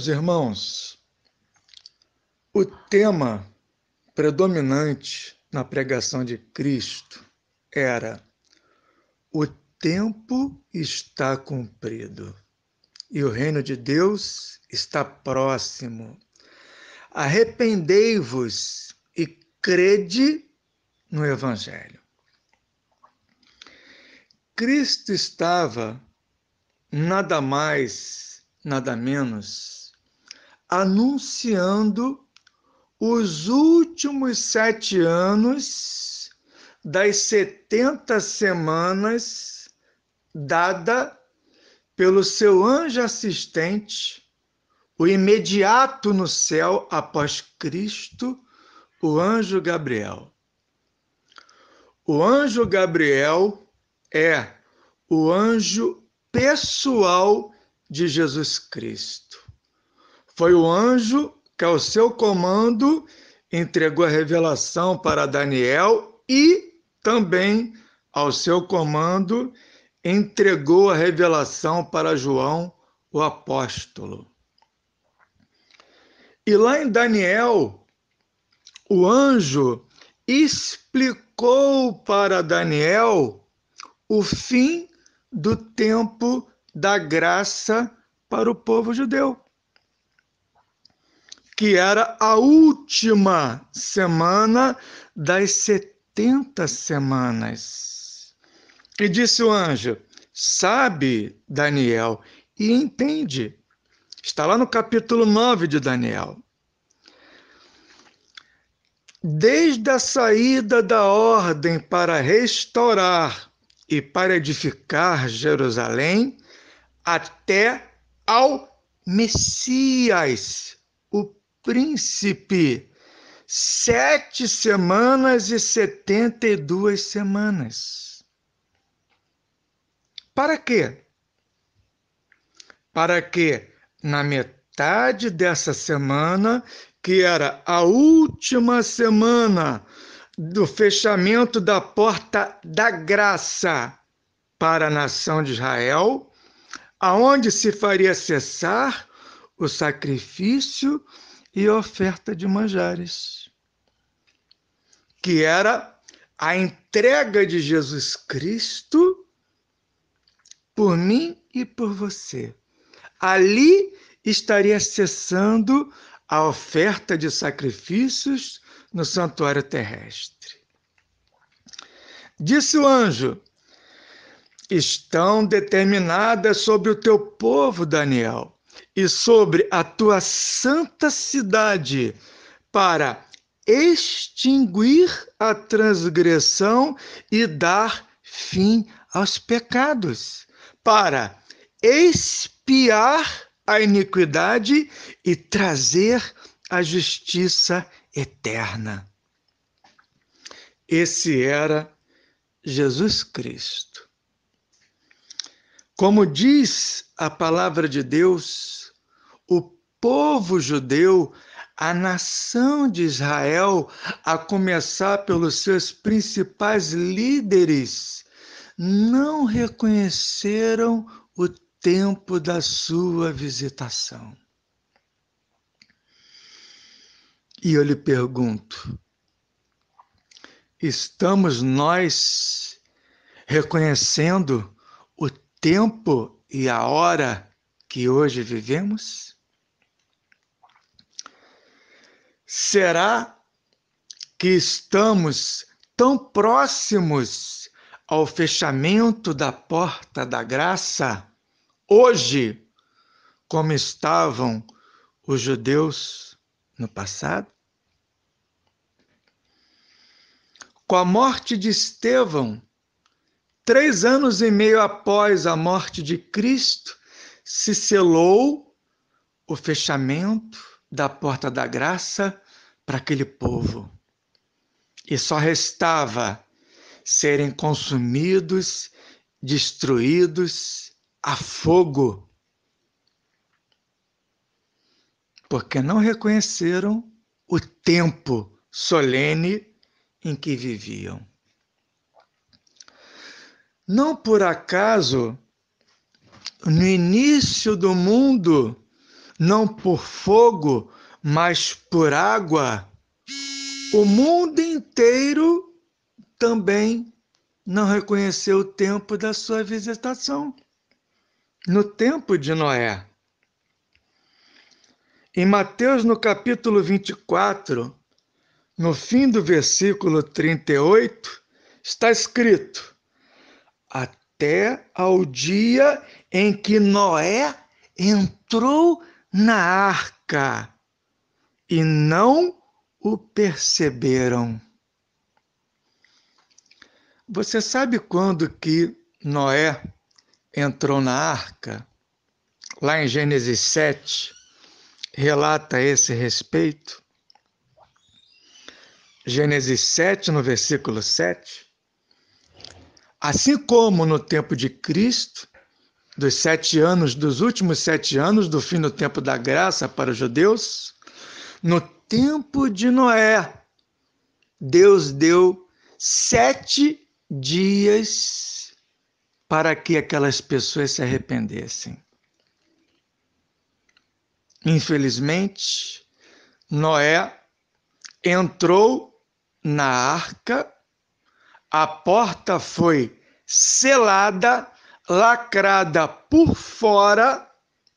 Meus irmãos, o tema predominante na pregação de Cristo era: o tempo está cumprido e o reino de Deus está próximo. Arrependei-vos e crede no Evangelho. Cristo estava nada mais, nada menos anunciando os últimos sete anos das setenta semanas dada pelo seu anjo assistente, o imediato no céu após Cristo, o anjo Gabriel. O anjo Gabriel é o anjo pessoal de Jesus Cristo. Foi o anjo que, ao seu comando, entregou a revelação para Daniel e também, ao seu comando, entregou a revelação para João, o apóstolo. E lá em Daniel, o anjo explicou para Daniel o fim do tempo da graça para o povo judeu que era a última semana das 70 semanas. E disse o anjo: Sabe, Daniel, e entende. Está lá no capítulo 9 de Daniel. Desde a saída da ordem para restaurar e para edificar Jerusalém, até ao Messias, príncipe sete semanas e setenta e duas semanas. Para quê? Para que na metade dessa semana, que era a última semana do fechamento da porta da graça para a nação de Israel, aonde se faria cessar o sacrifício e a oferta de manjares, que era a entrega de Jesus Cristo por mim e por você. Ali estaria cessando a oferta de sacrifícios no santuário terrestre. Disse o anjo: Estão determinadas sobre o teu povo, Daniel, e sobre a tua santa cidade para extinguir a transgressão e dar fim aos pecados, para expiar a iniquidade e trazer a justiça eterna. Esse era Jesus Cristo. Como diz a palavra de Deus, o povo judeu, a nação de Israel, a começar pelos seus principais líderes, não reconheceram o tempo da sua visitação. E eu lhe pergunto: estamos nós reconhecendo tempo e a hora que hoje vivemos? Será que estamos tão próximos ao fechamento da porta da graça hoje, como estavam os judeus no passado? Com a morte de Estevão, Três anos e meio após a morte de Cristo, se selou o fechamento da porta da graça para aquele povo. E só restava serem consumidos, destruídos a fogo, porque não reconheceram o tempo solene em que viviam. Não por acaso, no início do mundo, não por fogo, mas por água, o mundo inteiro também não reconheceu o tempo da sua visitação. No tempo de Noé. Em Mateus, no capítulo 24, no fim do versículo 38, está escrito: até ao dia em que Noé entrou na arca e não o perceberam. Você sabe quando que Noé entrou na arca? Lá em Gênesis 7, relata esse respeito. Gênesis 7, no versículo 7. Assim como no tempo de Cristo, dos sete anos, dos últimos sete anos, do fim do tempo da graça para os judeus, no tempo de Noé, Deus deu sete dias para que aquelas pessoas se arrependessem. Infelizmente, Noé entrou na arca a porta foi selada, lacrada por fora,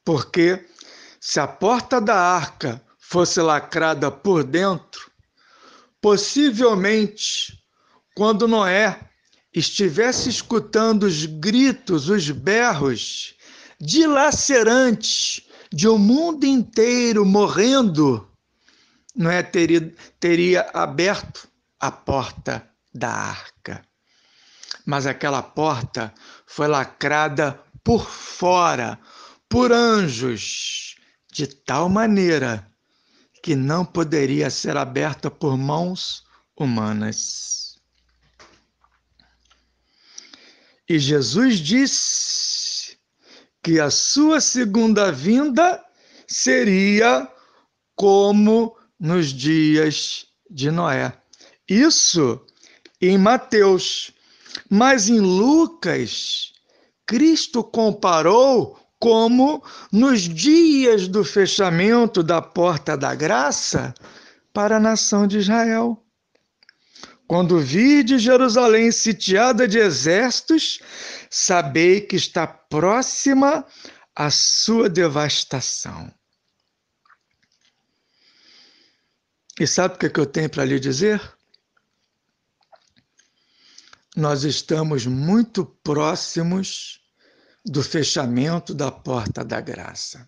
porque se a porta da arca fosse lacrada por dentro, possivelmente, quando Noé estivesse escutando os gritos, os berros dilacerantes de um mundo inteiro morrendo, Noé teria, teria aberto a porta da arca. Mas aquela porta foi lacrada por fora por anjos, de tal maneira que não poderia ser aberta por mãos humanas. E Jesus disse que a sua segunda vinda seria como nos dias de Noé. Isso em Mateus. Mas em Lucas, Cristo comparou como nos dias do fechamento da porta da graça para a nação de Israel. Quando vide Jerusalém sitiada de exércitos, sabei que está próxima a sua devastação. E sabe o que, que eu tenho para lhe dizer? nós estamos muito próximos do fechamento da porta da graça.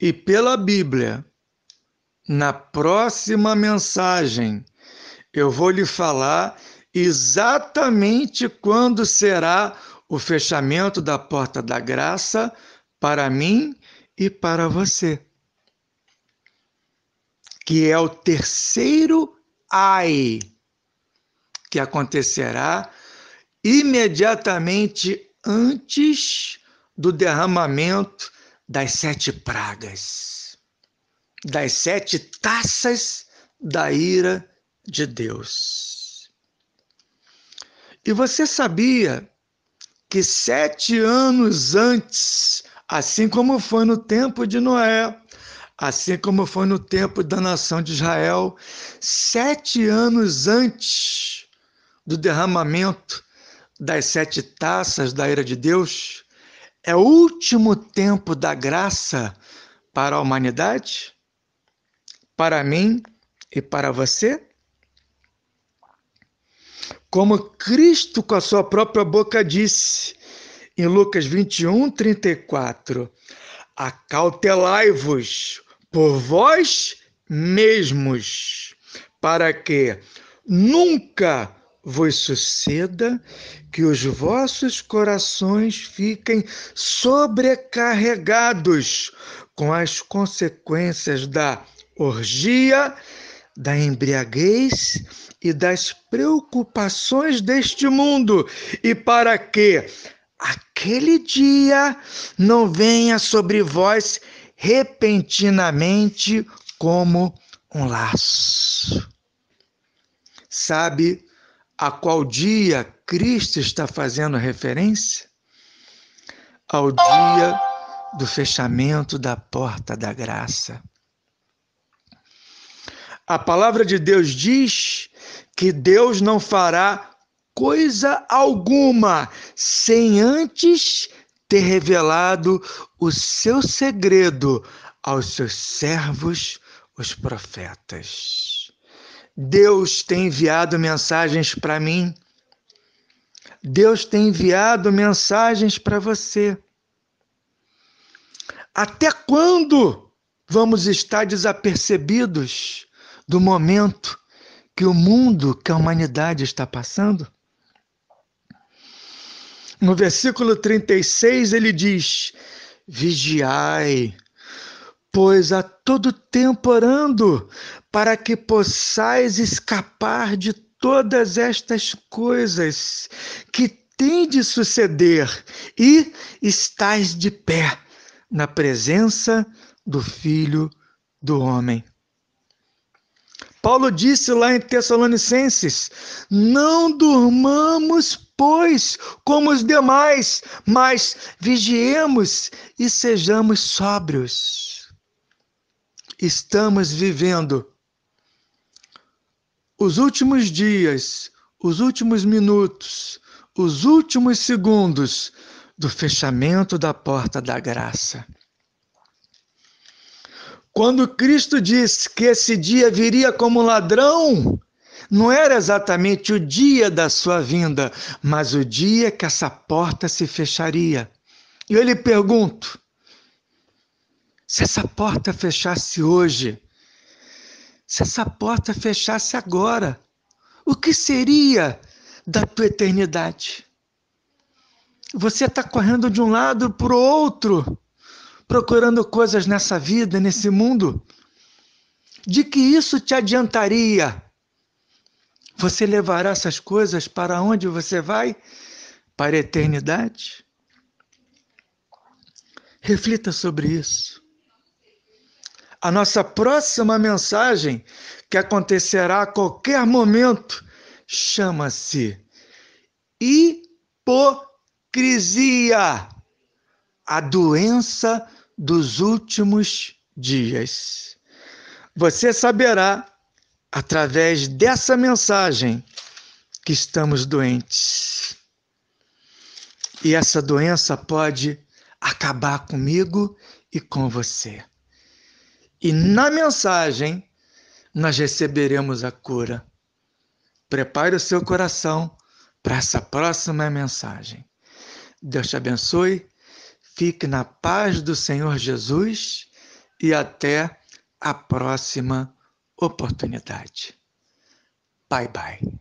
E pela Bíblia, na próxima mensagem, eu vou lhe falar exatamente quando será o fechamento da porta da graça para mim e para você. Que é o terceiro ai que acontecerá imediatamente antes do derramamento das sete pragas, das sete taças da ira de Deus. E você sabia que sete anos antes, assim como foi no tempo de Noé, assim como foi no tempo da nação de Israel, sete anos antes do derramamento das sete taças da ira de Deus é o último tempo da graça para a humanidade? Para mim e para você? Como Cristo, com a sua própria boca, disse em Lucas 21, 34: Acautelai-vos por vós mesmos, para que nunca vos suceda que os vossos corações fiquem sobrecarregados com as consequências da orgia, da embriaguez e das preocupações deste mundo, e para que aquele dia não venha sobre vós repentinamente como um laço. Sabe, a qual dia Cristo está fazendo referência? Ao dia do fechamento da porta da graça. A palavra de Deus diz que Deus não fará coisa alguma sem antes ter revelado o seu segredo aos seus servos, os profetas. Deus tem enviado mensagens para mim. Deus tem enviado mensagens para você. Até quando vamos estar desapercebidos do momento que o mundo, que a humanidade está passando? No versículo 36 ele diz: Vigiai pois, a todo tempo orando, para que possais escapar de todas estas coisas que têm de suceder e estais de pé na presença do Filho do Homem. Paulo disse lá em Tessalonicenses: Não durmamos, pois, como os demais, mas vigiemos e sejamos sóbrios estamos vivendo. Os últimos dias, os últimos minutos, os últimos segundos do fechamento da porta da graça. Quando Cristo disse que esse dia viria como ladrão, não era exatamente o dia da sua vinda, mas o dia que essa porta se fecharia. E eu lhe pergunto: se essa porta fechasse hoje, se essa porta fechasse agora, o que seria da tua eternidade? Você está correndo de um lado para o outro, procurando coisas nessa vida, nesse mundo. De que isso te adiantaria? Você levará essas coisas para onde você vai? Para a eternidade? Reflita sobre isso. A nossa próxima mensagem, que acontecerá a qualquer momento, chama-se hipocrisia a doença dos últimos dias. Você saberá, através dessa mensagem, que estamos doentes. E essa doença pode acabar comigo e com você e na mensagem nós receberemos a cura. Prepare o seu coração para essa próxima mensagem. Deus te abençoe, fique na paz do Senhor Jesus e até a próxima oportunidade. Bye bye.